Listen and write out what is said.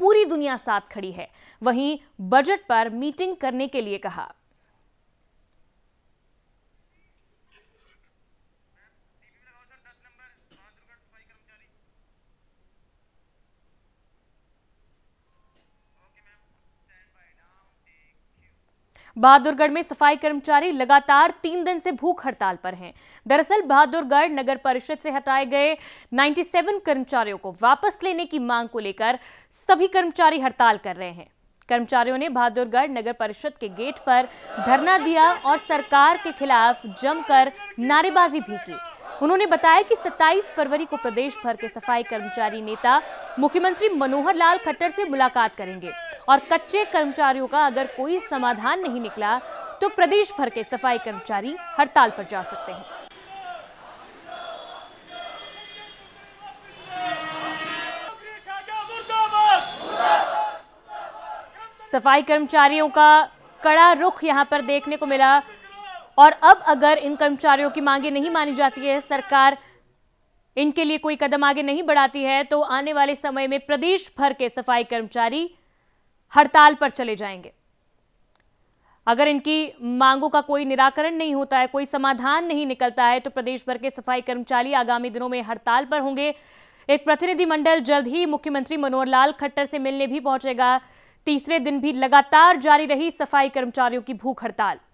पूरी दुनिया साथ खड़ी है वहीं बजट पर मीटिंग करने के लिए कहा बहादुरगढ़ में सफाई कर्मचारी लगातार तीन दिन से भूख हड़ताल पर हैं दरअसल बहादुरगढ़ नगर परिषद से हटाए गए 97 कर्मचारियों को वापस लेने की मांग को लेकर सभी कर्मचारी हड़ताल कर रहे हैं कर्मचारियों ने बहादुरगढ़ नगर परिषद के गेट पर धरना दिया और सरकार के खिलाफ जमकर नारेबाजी भी की उन्होंने बताया कि 27 फरवरी को प्रदेश भर के सफाई कर्मचारी नेता मुख्यमंत्री मनोहर लाल खट्टर से मुलाकात करेंगे और कच्चे कर्मचारियों का अगर कोई समाधान नहीं निकला तो प्रदेश भर के सफाई कर्मचारी हड़ताल पर जा सकते हैं सफाई कर्मचारियों का कड़ा रुख यहां पर देखने को मिला और अब अगर इन कर्मचारियों की मांगे नहीं मानी जाती है सरकार इनके लिए कोई कदम आगे नहीं बढ़ाती है तो आने वाले समय में प्रदेश भर के सफाई कर्मचारी हड़ताल पर चले जाएंगे अगर इनकी मांगों का कोई निराकरण नहीं होता है कोई समाधान नहीं निकलता है तो प्रदेश भर के सफाई कर्मचारी आगामी दिनों में हड़ताल पर होंगे एक प्रतिनिधिमंडल जल्द ही मुख्यमंत्री मनोहर लाल खट्टर से मिलने भी पहुंचेगा तीसरे दिन भी लगातार जारी रही सफाई कर्मचारियों की भूख हड़ताल